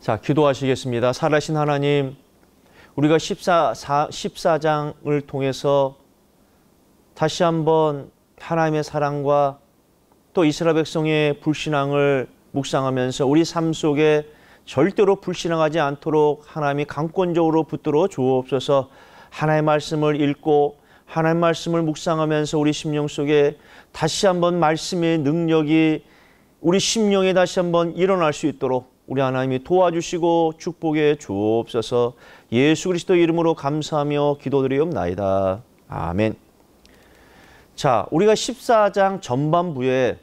자, 기도하시겠습니다. 살아신 하나님, 우리가 14, 14장을 통해서 다시 한번 하나님의 사랑과 또 이스라엘 백성의 불신앙을 묵상하면서 우리 삶 속에 절대로 불신앙하지 않도록 하나님이 강권적으로 붙들어 주옵소서 하나의 말씀을 읽고 하나의 말씀을 묵상하면서 우리 심령 속에 다시 한번 말씀의 능력이 우리 심령에 다시 한번 일어날 수 있도록 우리 하나님이 도와주시고 축복해 주옵소서 예수 그리스도 이름으로 감사하며 기도드리옵나이다. 아멘. 자, 우리가 14장 전반부에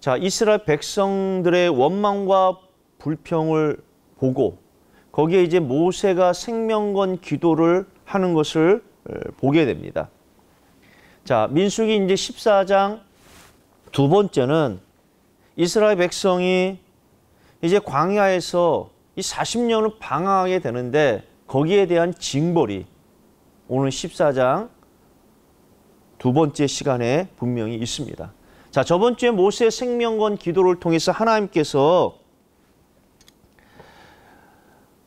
자, 이스라엘 백성들의 원망과 불평을 보고 거기에 이제 모세가 생명건 기도를 하는 것을 보게 됩니다. 자, 민숙이 이제 14장 두 번째는 이스라엘 백성이 이제 광야에서 이 40년을 방황하게 되는데 거기에 대한 징벌이 오늘 14장 두 번째 시간에 분명히 있습니다. 자, 저번 주에 모세 생명권 기도를 통해서 하나님께서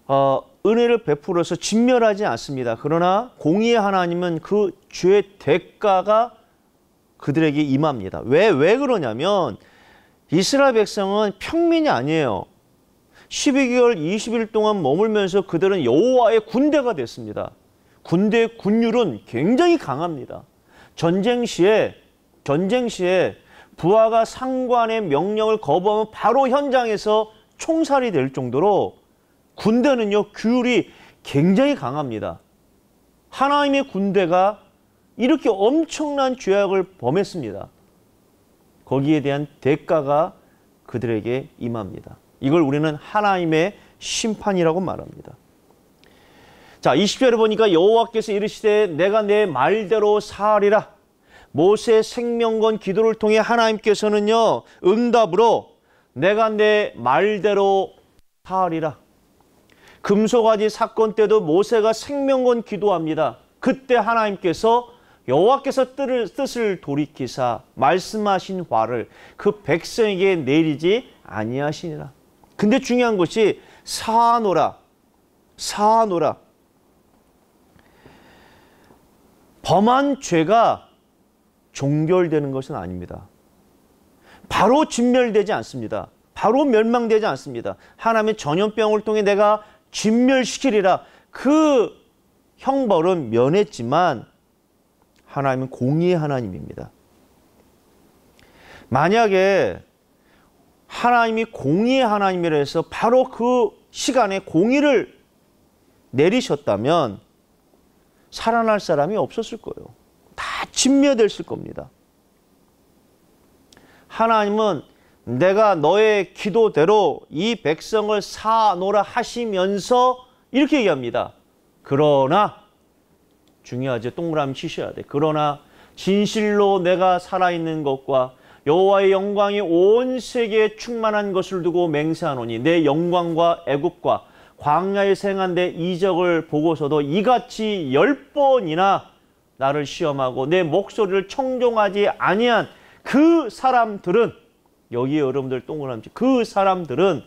어, 은혜를 베풀어서 진멸하지 않습니다. 그러나 공의의 하나님은 그죄 대가가 그들에게 임합니다. 왜, 왜 그러냐면 이스라엘 백성은 평민이 아니에요. 12개월 20일 동안 머물면서 그들은 여호와의 군대가 됐습니다. 군대 군율은 굉장히 강합니다. 전쟁 시에 전쟁 시에 부하가 상관의 명령을 거부하면 바로 현장에서 총살이 될 정도로 군대는요 규율이 굉장히 강합니다. 하나님의 군대가 이렇게 엄청난 죄악을 범했습니다. 거기에 대한 대가가 그들에게 임합니다. 이걸 우리는 하나님의 심판이라고 말합니다. 자, 20절에 보니까 여호와께서 이르시되 내가 내 말대로 사하리라. 모세의 생명건 기도를 통해 하나님께서는요. 응답으로 내가 내 말대로 사하리라. 금소가지 사건 때도 모세가 생명건 기도합니다. 그때 하나님께서 여호와께서 뜻을 돌이키사 말씀하신 화를 그 백성에게 내리지 아니하시니라. 근데 중요한 것이 사노라사노라 범한 죄가 종결되는 것은 아닙니다. 바로 진멸되지 않습니다. 바로 멸망되지 않습니다. 하나님의 전염병을 통해 내가 진멸시키리라. 그 형벌은 면했지만 하나님은 공의의 하나님입니다. 만약에 하나님이 공의의 하나님이라 해서 바로 그 시간에 공의를 내리셨다면 살아날 사람이 없었을 거예요. 다 진멸됐을 겁니다. 하나님은 내가 너의 기도대로 이 백성을 사노라 하시면서 이렇게 얘기합니다. 그러나 중요하지. 동그라미 치셔야 돼. 그러나 진실로 내가 살아있는 것과 여호와의 영광이 온 세계에 충만한 것을 두고 맹세하노니 내 영광과 애굽과 광야에 생한 내 이적을 보고서도 이같이 열 번이나 나를 시험하고 내 목소리를 청종하지 아니한 그 사람들은 여기에 여러분들 동그라미 그 사람들은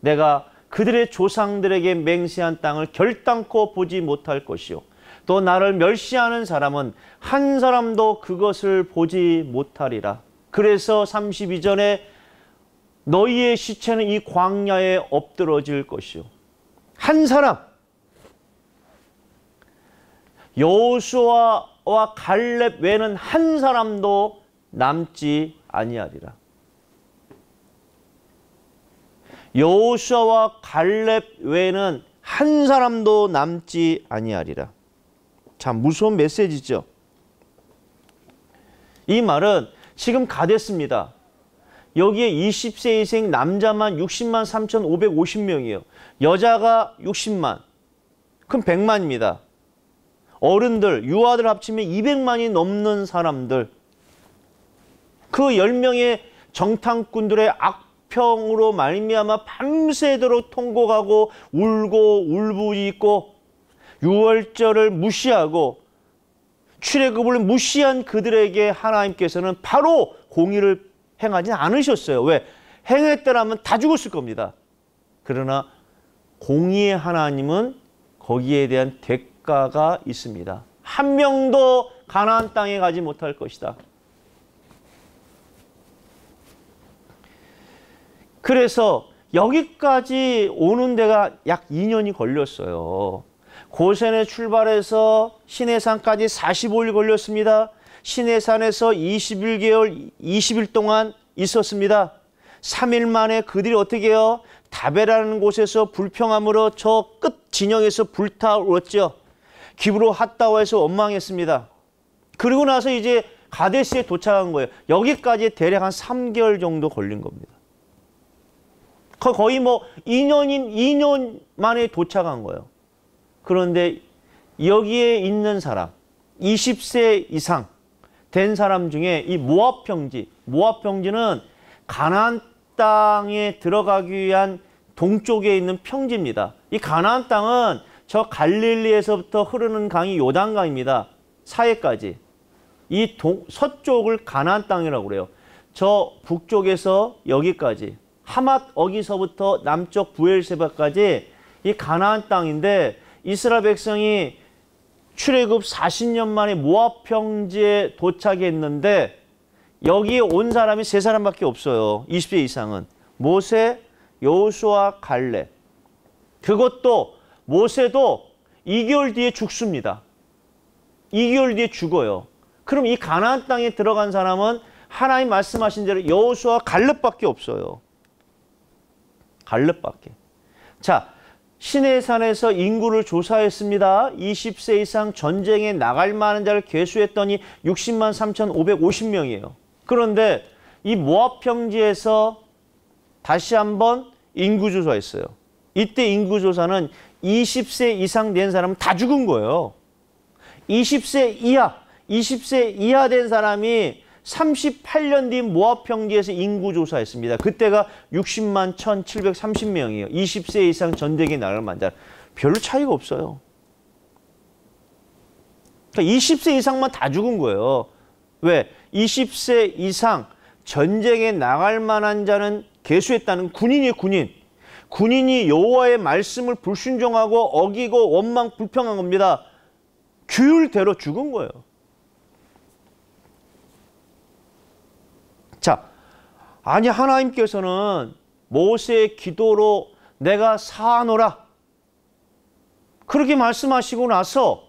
내가 그들의 조상들에게 맹세한 땅을 결단코 보지 못할 것이요 또 나를 멸시하는 사람은 한 사람도 그것을 보지 못하리라. 그래서 32절에 너희의 시체는 이 광야에 엎드러질 것이요. 한 사람. 여호수아와 갈렙 외에는 한 사람도 남지 아니하리라. 여호수아와 갈렙 외에는 한 사람도 남지 아니하리라. 참 무서운 메시지죠. 이 말은 지금 가됐습니다. 여기에 20세 이상 남자만 60만 3 5 5 0명이요 여자가 60만. 그럼 100만입니다. 어른들, 유아들 합치면 200만이 넘는 사람들. 그 10명의 정탐꾼들의 악평으로 말미암아 밤새도록 통곡하고 울고 울부짖고 유월절을 무시하고 출애굽을 무시한 그들에게 하나님께서는 바로 공의를 행하지 않으셨어요. 왜? 행했더라면 다 죽었을 겁니다. 그러나 공의의 하나님은 거기에 대한 대가가 있습니다. 한 명도 가나안 땅에 가지 못할 것이다. 그래서 여기까지 오는 데가 약 2년이 걸렸어요. 고센에 출발해서 신해산까지 45일 걸렸습니다. 신해산에서 21개월 20일 동안 있었습니다. 3일 만에 그들이 어떻게 해요? 다베라는 곳에서 불평함으로 저 끝 진영에서 불타올랐죠. 기부로 핫다와에서 원망했습니다. 그리고 나서 이제 가데스에 도착한 거예요. 여기까지 대략 한 3개월 정도 걸린 겁니다. 거의 뭐 2년인 2년 만에 도착한 거예요. 그런데 여기에 있는 사람 20세 이상 된 사람 중에 이 모압 평지 모압 평지는 가나안 땅에 들어가기 위한 동쪽에 있는 평지입니다. 이 가나안 땅은 저 갈릴리에서부터 흐르는 강이 요단강입니다. 사해까지. 이 동, 서쪽을 가나안 땅이라고 그래요. 저 북쪽에서 여기까지 하맛 어기서부터 남쪽 부엘세바까지 이 가나안 땅인데 이스라엘 백성이 출애굽 40년 만에 모압 평지에 도착했는데 여기에 온 사람이 세 사람밖에 없어요. 20세 이상은. 모세, 여호수아, 갈렙. 그것도 모세도 2개월 뒤에 죽습니다. 2개월 뒤에 죽어요. 그럼 이 가나안 땅에 들어간 사람은 하나님 말씀하신 대로 여호수아 갈렙밖에 없어요. 갈렙밖에. 자, 신해산에서 인구를 조사했습니다. 20세 이상 전쟁에 나갈 만한 자를 개수했더니 60만 3,550명이에요. 그런데 이 모압 평지에서 다시 한번 인구 조사했어요. 이때 인구 조사는 20세 이상 된 사람은 다 죽은 거예요. 20세 이하, 20세 이하 된 사람이 38년 뒤 모압 평지에서 인구 조사했습니다. 그때가 60만 1,730명이에요. 20세 이상 전대기 나갈 만자. 별로 차이가 없어요. 그러니까 20세 이상만 다 죽은 거예요. 왜? 20세 이상 전쟁에 나갈 만한 자는 개수했다는 군인이 군인. 군인이 여호와의 말씀을 불순종하고 어기고 원망 불평한 겁니다. 규율대로 죽은 거예요. 아니 하나님께서는 모세의 기도로 내가 사하노라 그렇게 말씀하시고 나서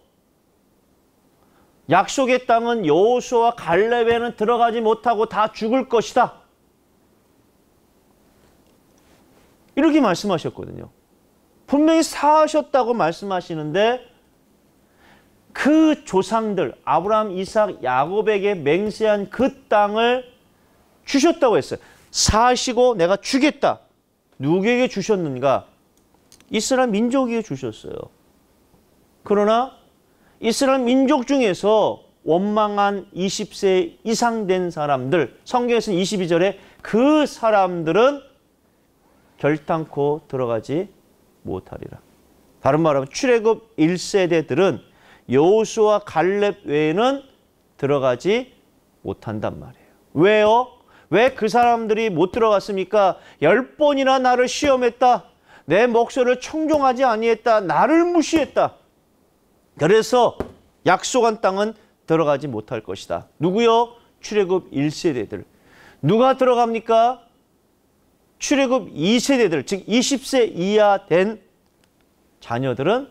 약속의 땅은 여호수와 갈렙에는 들어가지 못하고 다 죽을 것이다. 이렇게 말씀하셨거든요. 분명히 사하셨다고 말씀하시는데 그 조상들 아브라함, 이삭, 야곱에게 맹세한 그 땅을 주셨다고 했어요. 사시고 내가 주겠다. 누구에게 주셨는가? 이스라엘 민족에게 주셨어요. 그러나 이스라엘 민족 중에서 원망한 20세 이상 된 사람들, 성경에서는 22절에 그 사람들은 결단코 들어가지 못하리라. 다른 말하면 출애굽 1세대들은 여호수와 갈렙 외에는 들어가지 못한단 말이에요. 왜요? 왜그 사람들이 못 들어갔습니까? 열 번이나 나를 시험했다. 내 목소리를 청종하지 아니했다. 나를 무시했다. 그래서 약속한 땅은 들어가지 못할 것이다. 누구요? 출애굽 1세대들. 누가 들어갑니까? 출애굽 2세대들, 즉 20세 이하 된 자녀들은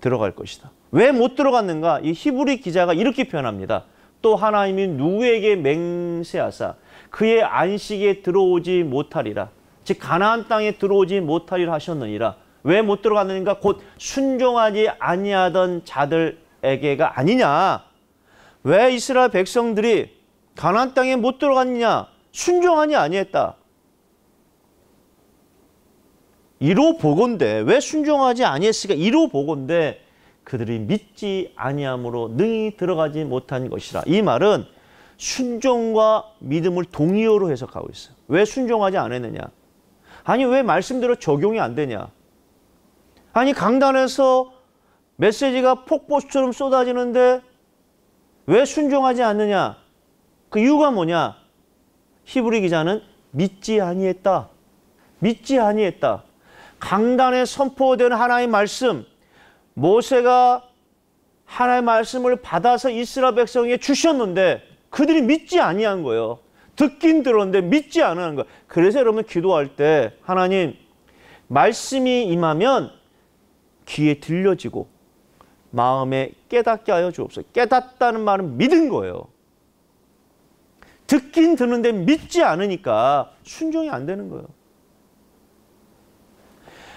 들어갈 것이다. 왜 못 들어갔는가? 이 히브리 기자가 이렇게 표현합니다. 또 하나님이 누구에게 맹세하사 그의 안식에 들어오지 못하리라. 즉 가나안 땅에 들어오지 못하리라 하셨느니라. 왜 못 들어갔는가? 곧 순종하지 아니하던 자들에게가 아니냐. 왜 이스라엘 백성들이 가나안 땅에 못 들어갔느냐? 순종하니 아니했다. 이로 보건대 왜 순종하지 아니했으니까 이로 보건대 그들이 믿지 아니함으로 능히 들어가지 못한 것이라. 이 말은 순종과 믿음을 동의어로 해석하고 있어요. 왜 순종하지 않았느냐? 아니 왜 말씀대로 적용이 안 되냐? 아니 강단에서 메시지가 폭포수처럼 쏟아지는데 왜 순종하지 않느냐? 그 이유가 뭐냐? 히브리 기자는 믿지 아니했다. 믿지 아니했다. 강단에 선포된 하나의 말씀, 모세가 하나의 말씀을 받아서 이스라엘 백성에게 주셨는데 그들이 믿지 아니한 거예요. 듣긴 들었는데 믿지 않는 거예요. 그래서 여러분 기도할 때 하나님 말씀이 임하면 귀에 들려지고 마음에 깨닫게 하여 주옵소서. 깨닫다는 말은 믿은 거예요. 듣긴 듣는데 믿지 않으니까 순종이 안 되는 거예요.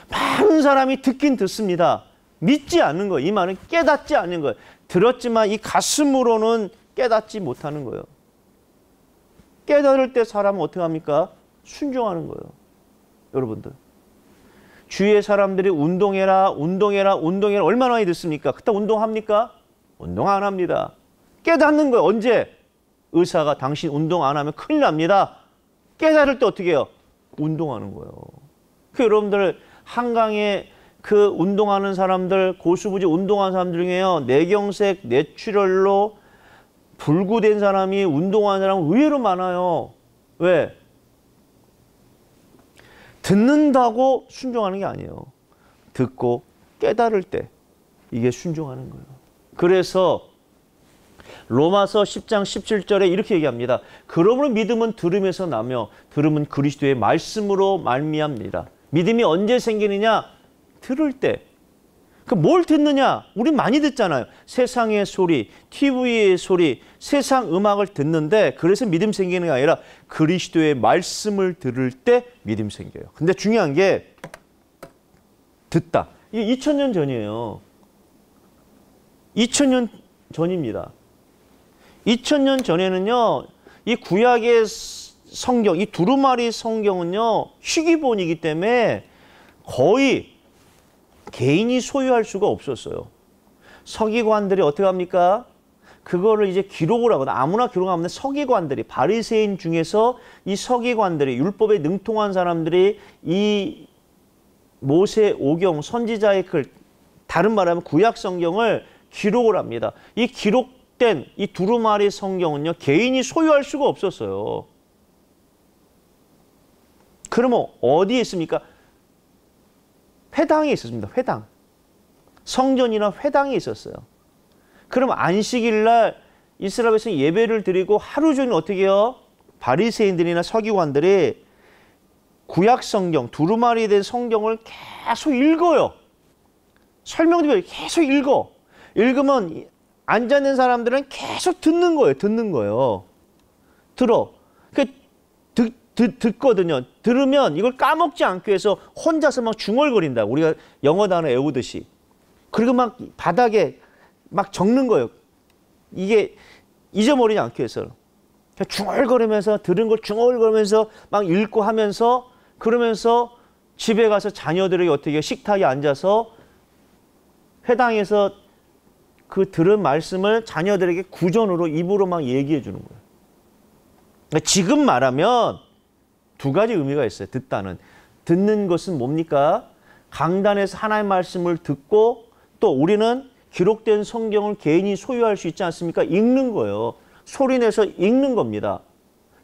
많은 사람이 듣긴 듣습니다. 믿지 않는 거예요. 이 말은 깨닫지 않는 거예요. 들었지만 이 가슴으로는 깨닫지 못하는 거예요. 깨달을 때 사람은 어떻게 합니까? 순종하는 거예요. 여러분들. 주위의 사람들이 운동해라, 운동해라, 운동해라 얼마나 많이 듣습니까? 그때 운동합니까? 운동 안 합니다. 깨닫는 거예요. 언제? 의사가 당신 운동 안 하면 큰일 납니다. 깨달을 때 어떻게 해요? 운동하는 거예요. 그 여러분들 한강에 그 운동하는 사람들, 고수부지 운동하는 사람들 중에요. 내경색, 내출혈로 불구된 사람이 운동하는 사람 의외로 많아요. 왜? 듣는다고 순종하는 게 아니에요. 듣고 깨달을 때 이게 순종하는 거예요. 그래서 로마서 10장 17절에 이렇게 얘기합니다. 그러므로 믿음은 들음에서 나며 들음은 그리스도의 말씀으로 말미암니다. 믿음이 언제 생기느냐? 들을 때. 그뭘 그러니까 듣느냐? 우리 많이 듣잖아요. 세상의 소리, TV의 소리, 세상 음악을 듣는데 그래서 믿음 생기는 게 아니라 그리스도의 말씀을 들을 때 믿음 생겨요. 근데 중요한 게 듣다. 이게 2000년 전이에요. 2000년 전입니다. 2000년 전에는요. 이 구약의 성경, 이 두루마리 성경은요. 희귀본이기 때문에 거의 개인이 소유할 수가 없었어요. 서기관들이 어떻게 합니까? 그거를 이제 기록을 하거나 아무나 기록하면 서기관들이 바리새인 중에서 이 서기관들이 율법에 능통한 사람들이 이 모세 오경 선지자의 글 다른 말하면 구약 성경을 기록을 합니다. 이 기록된 이 두루마리 성경은요 개인이 소유할 수가 없었어요. 그러면 어디에 있습니까? 회당이 있었습니다. 회당. 성전이나 회당이 있었어요. 그럼 안식일 날 이스라엘에서 예배를 드리고 하루 종일 어떻게 해요? 바리새인들이나 서기관들이 구약 성경, 두루마리에 성경을 계속 읽어요. 설명도 계속 읽어. 읽으면 앉아있는 사람들은 계속 듣는 거예요. 듣는 거예요. 들어. 듣, 듣거든요. 들으면 이걸 까먹지 않기 위해서 혼자서 막 중얼거린다. 우리가 영어 단어 외우듯이. 그리고 막 바닥에 막 적는 거예요. 이게 잊어버리지 않기 위해서. 중얼거리면서 들은 걸 중얼거리면서 막 읽고 하면서 그러면서 집에 가서 자녀들에게 어떻게 식탁에 앉아서 회당에서 그 들은 말씀을 자녀들에게 구전으로 입으로 막 얘기해 주는 거예요. 그러니까 지금 말하면 두 가지 의미가 있어요. 듣다는. 듣는 것은 뭡니까? 강단에서 하나의 말씀을 듣고 또 우리는 기록된 성경을 개인이 소유할 수 있지 않습니까? 읽는 거예요. 소리내서 읽는 겁니다.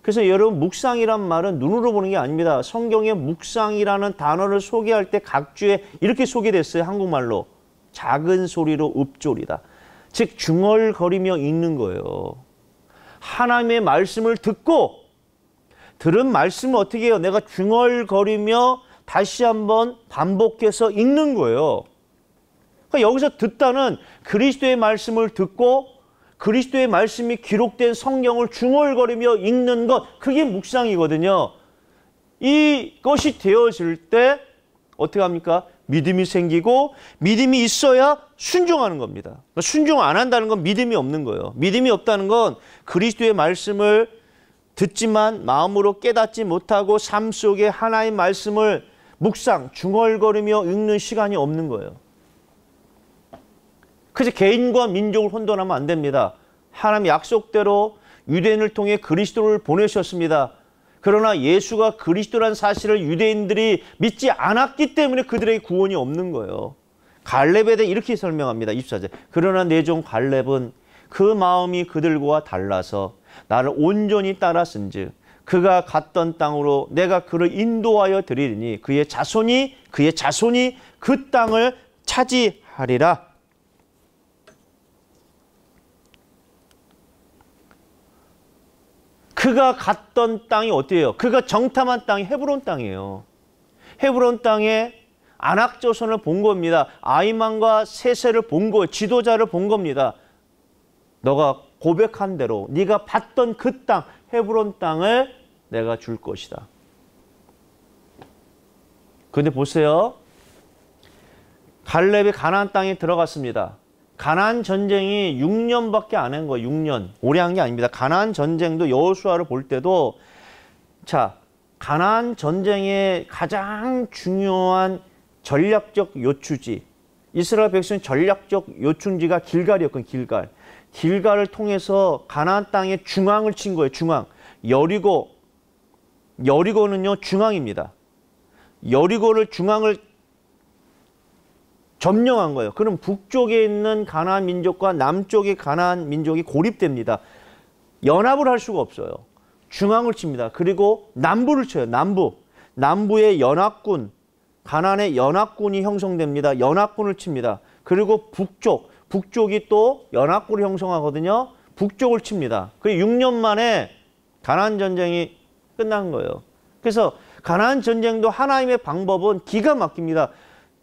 그래서 여러분 묵상이란 말은 눈으로 보는 게 아닙니다. 성경의 묵상이라는 단어를 소개할 때각 주에 이렇게 소개됐어요. 한국말로. 작은 소리로 읊조리다. 즉 중얼거리며 읽는 거예요. 하나님의 말씀을 듣고 들은 말씀을 어떻게 해요? 내가 중얼거리며 다시 한번 반복해서 읽는 거예요. 그러니까 여기서 듣다는 그리스도의 말씀을 듣고 그리스도의 말씀이 기록된 성경을 중얼거리며 읽는 것 그게 묵상이거든요. 이것이 되어질 때 어떻게 합니까? 믿음이 생기고 믿음이 있어야 순종하는 겁니다. 그러니까 순종 안 한다는 건 믿음이 없는 거예요. 믿음이 없다는 건 그리스도의 말씀을 듣지만 마음으로 깨닫지 못하고 삶 속에 하나의 말씀을 묵상, 중얼거리며 읽는 시간이 없는 거예요. 그래서 개인과 민족을 혼돈하면 안 됩니다. 하나님 약속대로 유대인을 통해 그리스도를 보내셨습니다. 그러나 예수가 그리스도란 사실을 유대인들이 믿지 않았기 때문에 그들에 구원이 없는 거예요. 갈렙에 대해 이렇게 설명합니다. 24절. 그러나 내종 갈렙은 그 마음이 그들과 달라서 나를 온전히 따라쓴즉 그가 갔던 땅으로 내가 그를 인도하여 드리리니 그의 자손이 그의 자손이 그 땅을 차지하리라. 그가 갔던 땅이 어때요? 그가 정탐한 땅이 헤브론 땅이에요. 헤브론 땅에 안악 조선을 본 겁니다. 아이만과 세세를 본 거, 예요 지도자를 본 겁니다. 너가 고백한 대로 네가 봤던 그 땅, 헤브론 땅을 내가 줄 것이다. 근데 보세요. 갈렙이 가나안 땅에 들어갔습니다. 가나안 전쟁이 6년밖에 안 한 거예요. 6년. 오래 한 게 아닙니다. 가나안 전쟁도 여호수아를 볼 때도 자, 가나안 전쟁의 가장 중요한 전략적 요추지 이스라엘 백성의 전략적 요충지가 길갈이었건 길갈. 길가를 통해서 가나안 땅의 중앙을 친 거예요. 중앙. 여리고 여리고는요 중앙입니다. 여리고를 중앙을 점령한 거예요. 그럼 북쪽에 있는 가나안 민족과 남쪽의 가나안 민족이 고립됩니다. 연합을 할 수가 없어요. 중앙을 칩니다. 그리고 남부를 쳐요. 남부. 남부의 연합군, 가나안의 연합군이 형성됩니다. 연합군을 칩니다. 그리고 북쪽, 북쪽이 또 연합군을 형성하거든요. 북쪽을 칩니다. 그래 6년 만에 가나 전쟁이 끝난 거예요. 그래서 가나 전쟁도 하나님의 방법은 기가 막힙니다.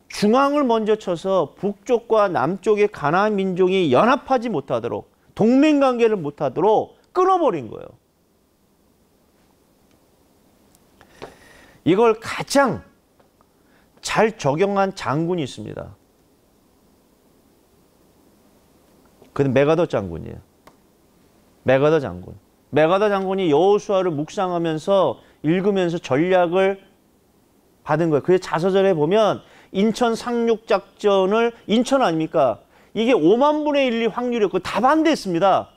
중앙을 먼저 쳐서 북쪽과 남쪽의 가나 민족이 연합하지 못하도록 동맹 관계를 못하도록 끊어버린 거예요. 이걸 가장 잘 적용한 장군이 있습니다. 그는 메가더 장군이에요. 메가더 장군. 메가더 장군이 여호수아를 묵상하면서 읽으면서 전략을 받은 거예요. 그의 자서전에 보면 인천 상륙 작전을 인천 아닙니까? 이게 5만 분의 1, 2 확률이었고 다 반대했습니다.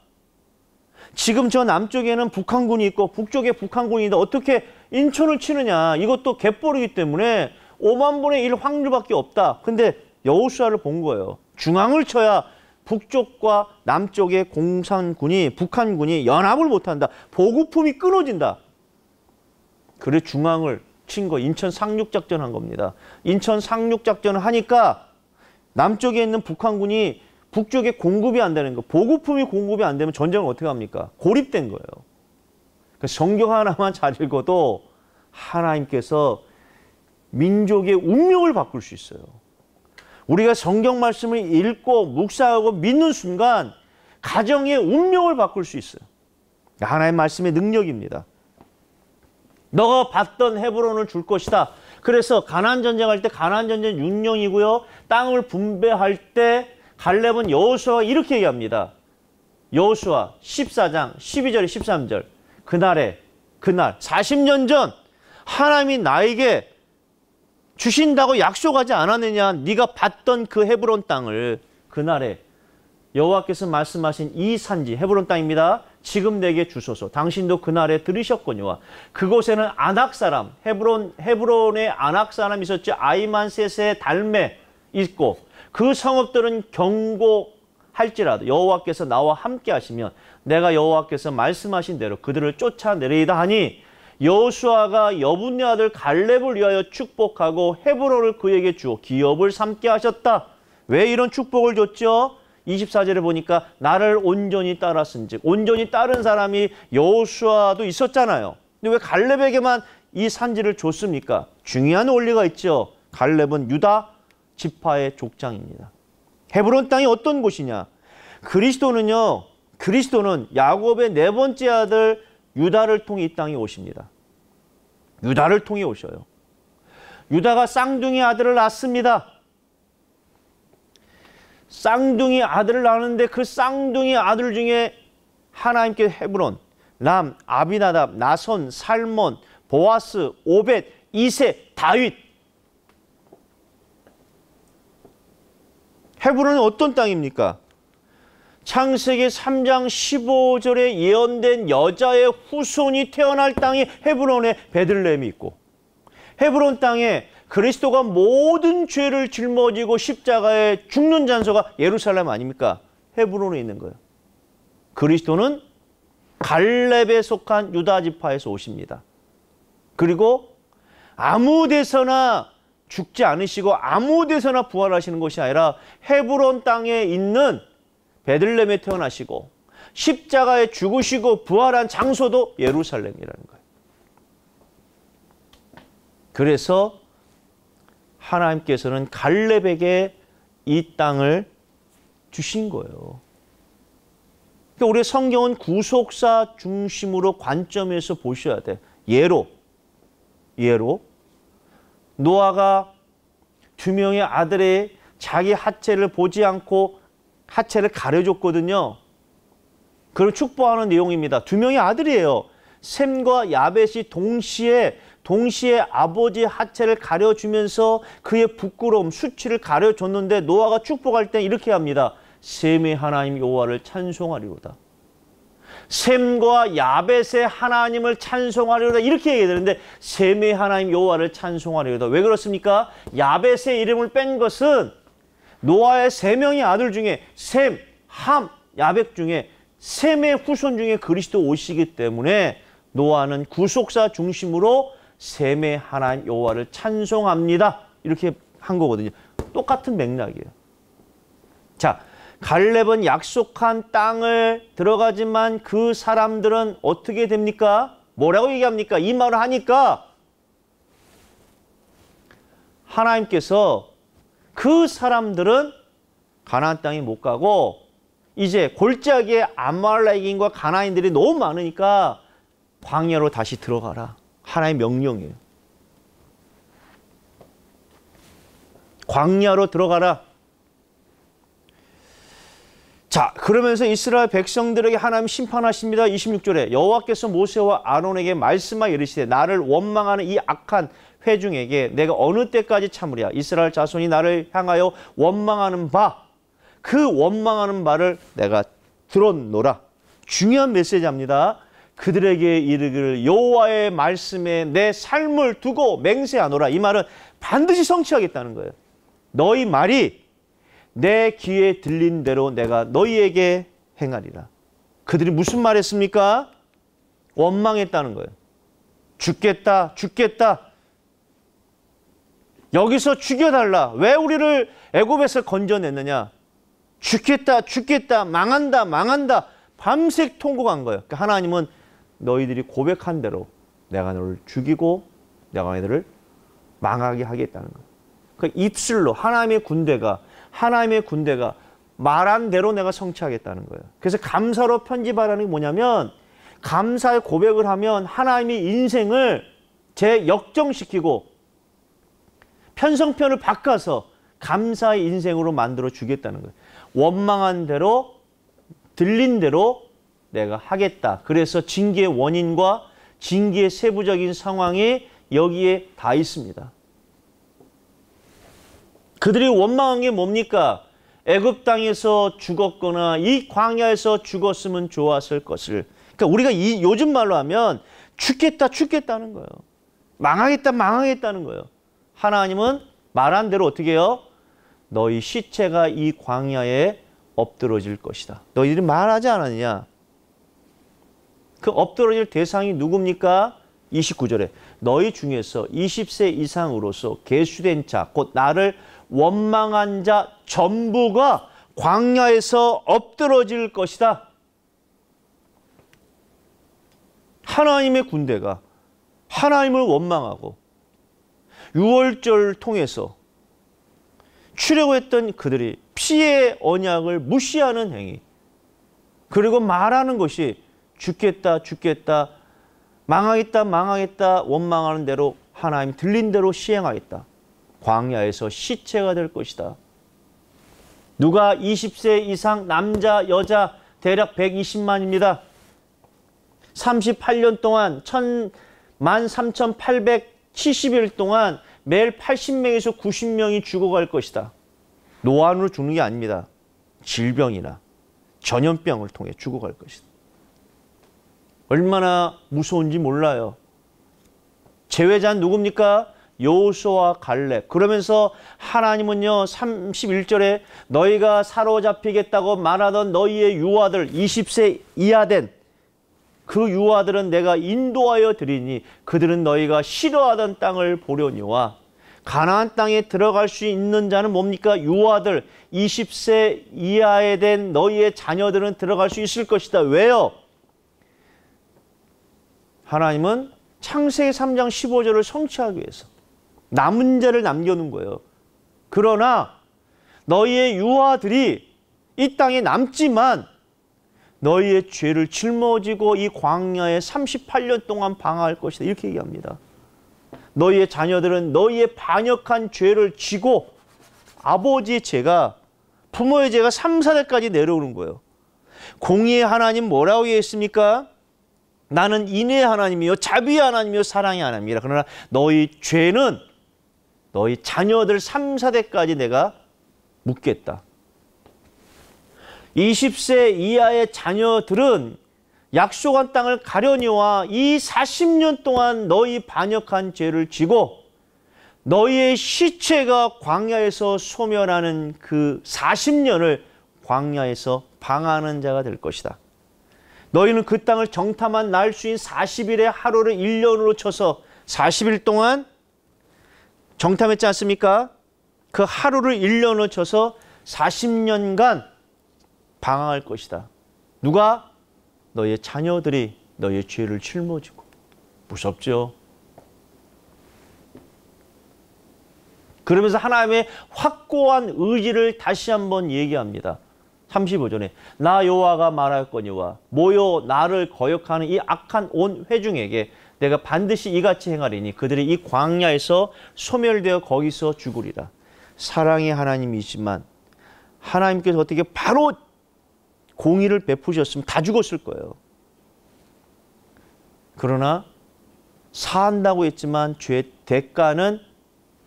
지금 저 남쪽에는 북한군이 있고 북쪽에 북한군이 데 어떻게 인천을 치느냐. 이것도 갯벌이기 때문에 5만 분의 1 확률밖에 없다. 근데 여호수아를 본 거예요. 중앙을 쳐야 북쪽과 남쪽의 공산군이 북한군이 연합을 못한다. 보급품이 끊어진다. 그래 중앙을 친거 인천 상륙작전 한 겁니다. 인천 상륙작전을 하니까 남쪽에 있는 북한군이 북쪽에 공급이 안 되는 거 보급품이 공급이 안 되면 전쟁을 어떻게 합니까? 고립된 거예요. 그 성경 하나만 잘 읽어도 하나님께서 민족의 운명을 바꿀 수 있어요. 우리가 성경 말씀을 읽고 묵상하고 믿는 순간 가정의 운명을 바꿀 수 있어요. 하나의 말씀의 능력입니다. 너가 받던 헤브론을 줄 것이다. 그래서 가나 전쟁할 때가나 전쟁 6년이고요. 땅을 분배할 때 갈렙은 여호수아 이렇게 얘기합니다. 여호수아 14장 12절에 13절. 그날에 그날 40년 전 하나님이 나에게 주신다고 약속하지 않았느냐 네가 봤던 그 헤브론 땅을 그날에 여호와께서 말씀하신 이 산지 헤브론 땅입니다. 지금 내게 주소서. 당신도 그날에 들으셨거니와 그곳에는 안악 사람 헤브론 헤브론의 안악 사람 이 있었지 아이만셋의 달매 있고 그 성읍들은 경고할지라도 여호와께서 나와 함께 하시면 내가 여호와께서 말씀하신 대로 그들을 쫓아내리다 하니 여수아가 여분의 아들 갈렙을 위하여 축복하고 헤브로를 그에게 주어 기업을 삼게 하셨다. 왜 이런 축복을 줬죠? 24절에 보니까 나를 온전히 따랐은즉 온전히 따른 사람이 여수아도 있었잖아요. 근데 왜 갈렙에게만 이 산지를 줬습니까? 중요한 원리가 있죠. 갈렙은 유다 지파의 족장입니다. 헤브론 땅이 어떤 곳이냐? 그리스도는요. 그리스도는 야곱의 네 번째 아들 유다를 통해 이 땅에 오십니다. 유다를 통해 오셔요. 유다가 쌍둥이 아들을 낳습니다. 쌍둥이 아들을 낳는데 그 쌍둥이 아들 중에 하나님께 헤브론, 람, 아비나답, 나선, 살몬, 보아스, 오벳, 이세, 다윗. 헤브론은 어떤 땅입니까? 창세기 3장 15절에 예언된 여자의 후손이 태어날 땅이 헤브론의 베들렘이 있고 헤브론 땅에 그리스도가 모든 죄를 짊어지고 십자가에 죽는 잔소가 예루살렘 아닙니까? 헤브론에 있는 거예요. 그리스도는 갈렙에 속한 유다 지파에서 오십니다. 그리고 아무 데서나 죽지 않으시고 아무 데서나 부활하시는 것이 아니라 헤브론 땅에 있는 베들렘에 태어나시고 십자가에 죽으시고 부활한 장소도 예루살렘이라는 거예요. 그래서 하나님께서는 갈렙에게 이 땅을 주신 거예요. 그러니까 우리 성경은 구속사 중심으로 관점에서 보셔야 돼. 예로, 예로 노아가 두 명의 아들의 자기 하체를 보지 않고 하체를 가려줬거든요. 그걸 축복하는 내용입니다. 두 명의 아들이에요. 샘과 야벳이 동시에 동시에 아버지 하체를 가려주면서 그의 부끄러움, 수치를 가려줬는데 노아가 축복할 때 이렇게 합니다. 샘의 하나님 여호와를 찬송하리로다. 샘과 야벳의 하나님을 찬송하리로다 이렇게 얘기되는데 셈의 하나님 여호와를 찬송하리로다 왜 그렇습니까? 야벳의 이름을 뺀 것은 노아의 세 명의 아들 중에 셈, 함, 야백 중에 셈의 후손 중에 그리스도 오시기 때문에 노아는 구속사 중심으로 셈의 하나인 여호와를 찬송합니다. 이렇게 한 거거든요. 똑같은 맥락이에요. 자, 갈렙은 약속한 땅을 들어가지만 그 사람들은 어떻게 됩니까? 뭐라고 얘기합니까? 이 말을 하니까 하나님께서 그 사람들은 가나안 땅에 못 가고 이제 골짜기에 암말렉인과 가나인들이 너무 많으니까 광야로 다시 들어가라. 하나의 명령이에요. 광야로 들어가라. 자, 그러면서 이스라엘 백성들에게 하나님 심판하십니다. 26절에 여호와께서 모세와 아론에게 말씀하 이르시되 나를 원망하는 이 악한 회중에게 내가 어느 때까지 참으랴 이스라엘 자손이 나를 향하여 원망하는 바 그 원망하는 바를 내가 들었노라 중요한 메시지입니다 그들에게 이르기를 여호와의 말씀에 내 삶을 두고 맹세하노라 이 말은 반드시 성취하겠다는 거예요 너희 말이 내 귀에 들린 대로 내가 너희에게 행하리라 그들이 무슨 말 했습니까? 원망했다는 거예요 죽겠다 죽겠다 여기서 죽여달라. 왜 우리를 애굽에서 건져냈느냐? 죽겠다, 죽겠다, 망한다, 망한다. 밤색 통곡한 거예요. 그러니까 하나님은 너희들이 고백한 대로 내가 너를 죽이고 내가 너희들을 망하게 하겠다는 거예요. 그 입술로 하나님의 군대가 하나님의 군대가 말한 대로 내가 성취하겠다는 거예요. 그래서 감사로 편집하라는 게 뭐냐면 감사의 고백을 하면 하나님이 인생을 재역정시키고 편성편을 바꿔서 감사의 인생으로 만들어 주겠다는 거예요. 원망한 대로 들린 대로 내가 하겠다. 그래서 징계의 원인과 징계의 세부적인 상황이 여기에 다 있습니다. 그들이 원망한 게 뭡니까? 애굽 땅에서 죽었거나 이 광야에서 죽었으면 좋았을 것을. 그러니까 우리가 이, 요즘 말로 하면 죽겠다 죽겠다는 거예요. 망하겠다 망하겠다는 거예요. 하나님은 말한 대로 어떻게 해요? 너희 시체가 이 광야에 엎드러질 것이다. 너희들이 말하지 않았냐? 그 엎드러질 대상이 누굽니까? 29절에 너희 중에서 20세 이상으로서 계수된 자, 곧 나를 원망한 자 전부가 광야에서 엎드러질 것이다. 하나님의 군대가 하나님을 원망하고 유월절 통해서 추려고 했던 그들이 피의 언약을 무시하는 행위 그리고 말하는 것이 죽겠다 죽겠다 망하겠다 망하겠다 원망하는 대로 하나님 들린 대로 시행하겠다. 광야에서 시체가 될 것이다. 누가 20세 이상 남자 여자 대략 120만입니다. 38년 동안 1 13,870일 동안 매일 80명에서 90명이 죽어갈 것이다. 노안으로 죽는 게 아닙니다. 질병이나 전염병을 통해 죽어갈 것이다. 얼마나 무서운지 몰라요. 제외자는 누굽니까? 여수와 갈렙. 그러면서 하나님은요 31절에 너희가 사로잡히겠다고 말하던 너희의 유아들 20세 이하 된그 유아들은 내가 인도하여 드리니 그들은 너희가 싫어하던 땅을 보려니와 가나안 땅에 들어갈 수 있는 자는 뭡니까? 유아들 20세 이하에 된 너희의 자녀들은 들어갈 수 있을 것이다. 왜요? 하나님은 창세기 3장 15절을 성취하기 위해서 남은 자를 남겨놓은 거예요. 그러나 너희의 유아들이 이 땅에 남지만 너희의 죄를 짊어지고 이 광야에 38년 동안 방황할 것이다. 이렇게 얘기합니다. 너희의 자녀들은 너희의 반역한 죄를 지고 아버지의 죄가 부모의 죄가 3, 4대까지 내려오는 거예요. 공의의 하나님 뭐라고 얘기했습니까? 나는 인의 하나님이요 자비의 하나님이요 사랑의 하나님이라. 그러나 너희 죄는 너희 자녀들 3, 4대까지 내가 묻겠다. 20세 이하의 자녀들은 약속한 땅을 가려니와 이 40년 동안 너희 반역한 죄를 지고 너희의 시체가 광야에서 소멸하는 그 40년을 광야에서 방하는 자가 될 것이다. 너희는 그 땅을 정탐한 날 수인 40일의 하루를 1년으로 쳐서 40일 동안 정탐했지 않습니까? 그 하루를 1년으로 쳐서 40년간 방황할 것이다. 누가? 너의 자녀들이 너의 죄를 짊어지고. 무섭죠? 그러면서 하나님의 확고한 의지를 다시 한번 얘기합니다. 35절에 나 여호와가 말할거니와 모여 나를 거역하는 이 악한 온 회중에게 내가 반드시 이같이 행하리니 그들이 이 광야에서 소멸되어 거기서 죽으리라. 사랑의 하나님이지만 하나님께서 어떻게 바로 공의를 베푸셨으면 다 죽었을 거예요. 그러나 사한다고 했지만 죄 대가는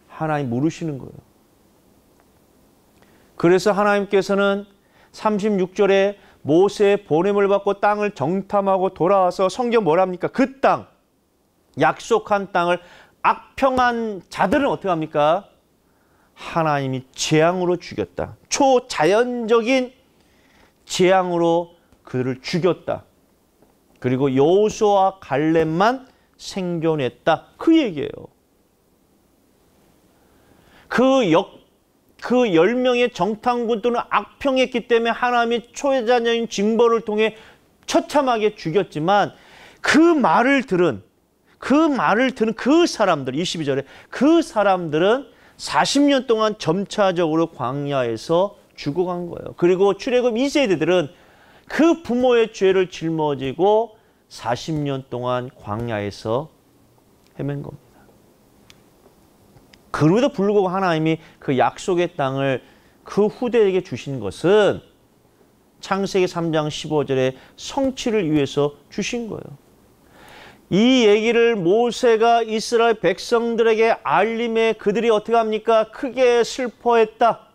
하나님 모르시는 거예요. 그래서 하나님께서는 36절에 모세의 보냄을 받고 땅을 정탐하고 돌아와서 성경 뭐랍니까? 그 땅, 약속한 땅을 악평한 자들은 어떻게 합니까? 하나님이 재앙으로 죽였다. 초자연적인 재앙으로 그를 죽였다. 그리고 여호수와 갈렙만 생존했다. 그 얘기예요. 그 역, 그 열명의 정탐군 또는 악평했기 때문에 하나님이 초자녀인 징벌을 통해 처참하게 죽였지만 그 말을 들은 그 말을 들은 그 사람들 22절에 그 사람들은 40년 동안 점차적으로 광야에서 죽어간 거예요. 그리고 출애굽 2세대들은 그 부모의 죄를 짊어지고 40년 동안 광야에서 헤맨 겁니다. 그럼에도 불구하고 하나님이 그 약속의 땅을 그 후대에게 주신 것은 창세기 3장 15절의 성취를 위해서 주신 거예요. 이 얘기를 모세가 이스라엘 백성들에게 알림에 그들이 어떻게 합니까? 크게 슬퍼했다.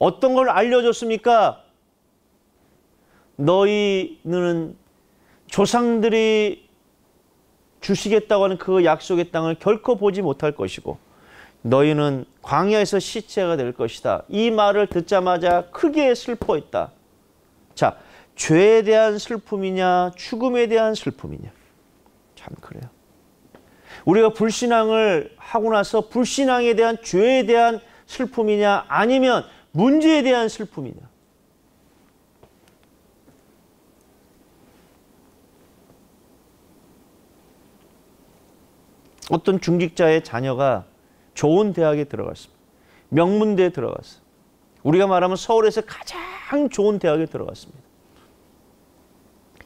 어떤 걸 알려줬습니까? 너희는 조상들이 주시겠다고 하는 그 약속의 땅을 결코 보지 못할 것이고 너희는 광야에서 시체가 될 것이다. 이 말을 듣자마자 크게 슬퍼했다. 자, 죄에 대한 슬픔이냐 죽음에 대한 슬픔이냐. 참 그래요. 우리가 불신앙을 하고 나서 불신앙에 대한 죄에 대한 슬픔이냐 아니면 문제에 대한 슬픔이냐. 어떤 중직자의 자녀가 좋은 대학에 들어갔습니다. 명문대에 들어갔어요. 우리가 말하면 서울에서 가장 좋은 대학에 들어갔습니다.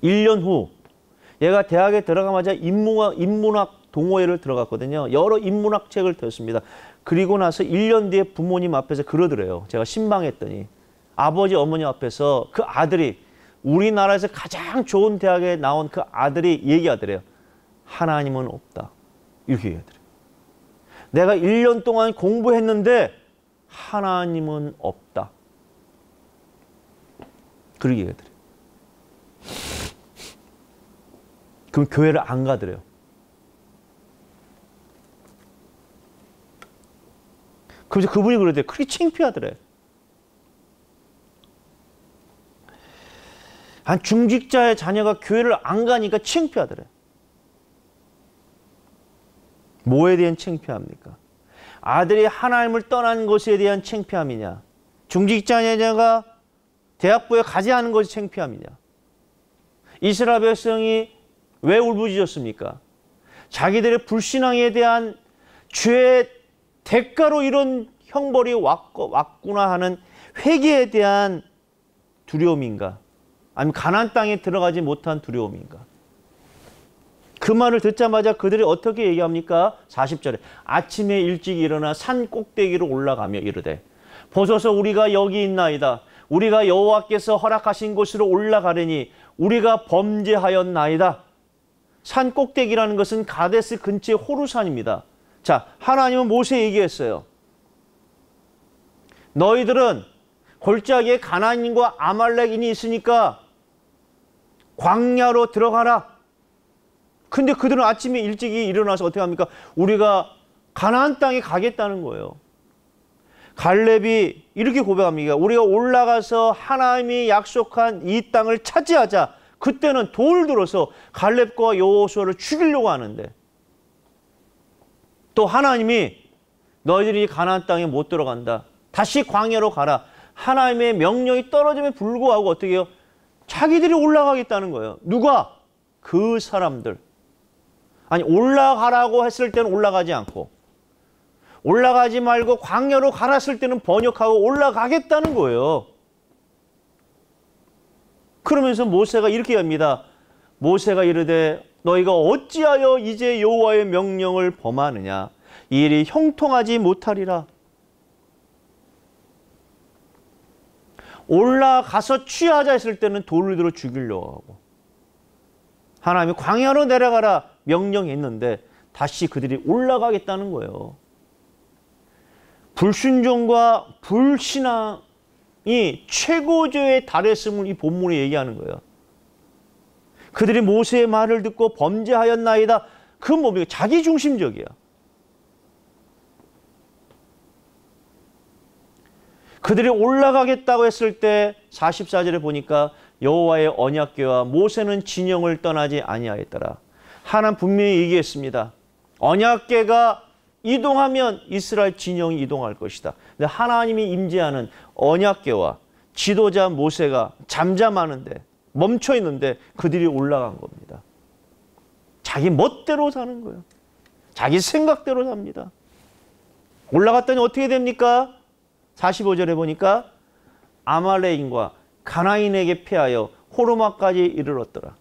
1년 후 얘가 대학에 들어가마자 인문학, 인문학 동호회를 들어갔거든요. 여러 인문학 책을 들었습니다. 그리고 나서 1년 뒤에 부모님 앞에서 그러더래요. 제가 신방했더니 아버지 어머니 앞에서 그 아들이 우리나라에서 가장 좋은 대학에 나온 그 아들이 얘기하더래요. 하나님은 없다. 이렇게 얘기하더래요. 내가 1년 동안 공부했는데 하나님은 없다. 그렇게 얘기하더래요. 그럼 교회를 안 가더래요. 그래서 그분이 그러대 그게 창피하더래. 한 중직자의 자녀가 교회를 안 가니까 창피하더래. 뭐에 대한 창피합니까? 아들이 하나님을 떠난 것에 대한 창피함이냐? 중직자의 자녀가 대학부에 가지 않은 것이 창피함이냐? 이스라엘 백성이 왜 울부짖었습니까? 자기들의 불신앙에 대한 죄 대가로 이런 형벌이 왔구나 하는 회개에 대한 두려움인가? 아니면 가난 땅에 들어가지 못한 두려움인가? 그 말을 듣자마자 그들이 어떻게 얘기합니까? 40절에 아침에 일찍 일어나 산 꼭대기로 올라가며 이르되 보소서 우리가 여기 있나이다. 우리가 여호와께서 허락하신 곳으로 올라가려니 우리가 범죄하였나이다. 산 꼭대기라는 것은 가데스 근처의 호루산입니다. 자, 하나님은 모세에 얘기했어요. 너희들은 골짜기에 가나인과 아말렉인이 있으니까 광야로 들어가라. 근데 그들은 아침에 일찍이 일어나서 어떻게 합니까? 우리가 가나안 땅에 가겠다는 거예요. 갈렙이 이렇게 고백합니다. 우리가 올라가서 하나님이 약속한 이 땅을 차지하자. 그때는 돌 들어서 갈렙과 여호수아를 죽이려고 하는데 또 하나님이 너희들이 가나안 땅에 못 들어간다. 다시 광야로 가라. 하나님의 명령이 떨어짐에 불구하고 어떻게 해요? 자기들이 올라가겠다는 거예요. 누가? 그 사람들. 아니 올라가라고 했을 때는 올라가지 않고 올라가지 말고 광야로 가라을 때는 번역하고 올라가겠다는 거예요. 그러면서 모세가 이렇게 합니다. 모세가 이르되 너희가 어찌하여 이제 여호와의 명령을 범하느냐 이 일이 형통하지 못하리라 올라가서 취하자 했을 때는 돌을 들어 죽이려고 하고 하나님이 광야로 내려가라 명령했는데 다시 그들이 올라가겠다는 거예요. 불순종과 불신앙이 최고조에 달했음을 이 본문이 얘기하는 거예요. 그들이 모세의 말을 듣고 범죄하였나이다. 그건 뭡 자기중심적이야. 그들이 올라가겠다고 했을 때 44절에 보니까 여호와의 언약궤와 모세는 진영을 떠나지 아니하였더라. 하나님 분명히 얘기했습니다. 언약궤가 이동하면 이스라엘 진영이 이동할 것이다. 근데 하나님이 임재하는 언약궤와 지도자 모세가 잠잠하는데 멈춰 있는데 그들이 올라간 겁니다. 자기 멋대로 사는 거예요. 자기 생각대로 삽니다. 올라갔더니 어떻게 됩니까? 45절에 보니까 아말레인과 가나인에게 패하여 호로마까지 이르렀더라.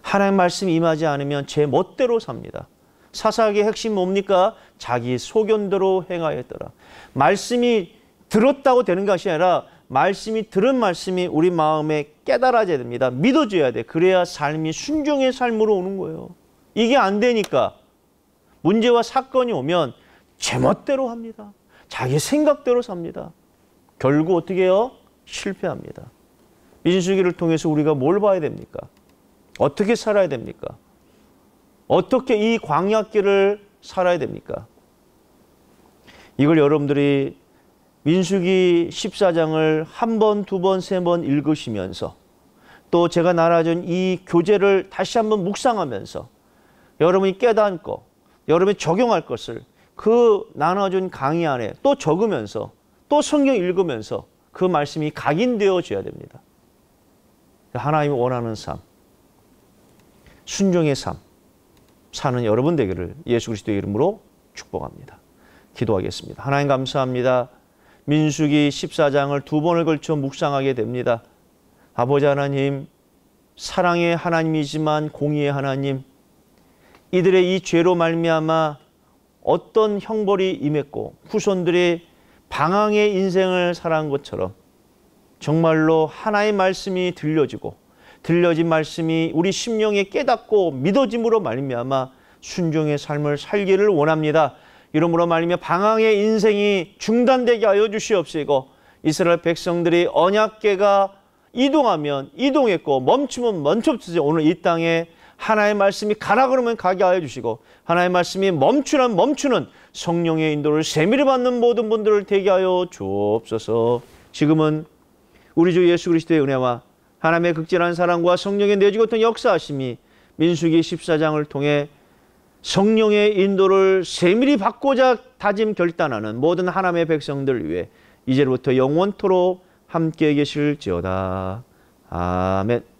하나님 말씀 임하지 않으면 제 멋대로 삽니다. 사사기의 핵심 뭡니까? 자기 소견대로 행하였더라. 말씀이 들었다고 되는 것이 아니라 말씀이 들은 말씀이 우리 마음에 깨달아져야 됩니다. 믿어줘야 돼. 그래야 삶이 순종의 삶으로 오는 거예요. 이게 안 되니까 문제와 사건이 오면 제멋대로 합니다. 자기 생각대로 삽니다. 결국 어떻게 해요? 실패합니다. 민수기를 통해서 우리가 뭘 봐야 됩니까? 어떻게 살아야 됩니까? 어떻게 이 광약기를 살아야 됩니까? 이걸 여러분들이 민수기 14장을 한 번, 두 번, 세 번 읽으시면서 또 제가 나눠준 이 교재를 다시 한 번 묵상하면서 여러분이 깨닫고 여러분이 적용할 것을 그 나눠준 강의 안에 또 적으면서 또 성경 읽으면서 그 말씀이 각인되어져야 됩니다. 하나님이 원하는 삶, 순종의 삶, 사는 여러분 되기를 예수 그리스도의 이름으로 축복합니다. 기도하겠습니다. 하나님 감사합니다. 민수기 14장을 두 번을 걸쳐 묵상하게 됩니다. 아버지 하나님, 사랑의 하나님이지만 공의의 하나님, 이들의 이 죄로 말미암아 어떤 형벌이 임했고 후손들이 방황의 인생을 살아온 것처럼 정말로 하나의 말씀이 들려지고 들려진 말씀이 우리 심령에 깨닫고 믿어짐으로 말미암아 순종의 삶을 살기를 원합니다. 이러므로 말미며 방황의 인생이 중단되게 하여 주시옵시고 이스라엘 백성들이 언약계가 이동하면 이동했고 멈추면 멈췄지 오늘 이 땅에 하나의 말씀이 가라 그러면 가게 하여 주시고 하나의 말씀이 멈추란 멈추는 성령의 인도를 세밀히 받는 모든 분들을 되게 하여 주옵소서. 지금은 우리 주 예수 그리스도의 은혜와 하나님의 극진한 사랑과 성령의 내주고 던 역사하심이 민수기 14장을 통해 성령의 인도를 세밀히 받고자 다짐 결단하는 모든 하나님의 백성들 위해 이제부터 영원토록 함께 계실지어다. 아멘.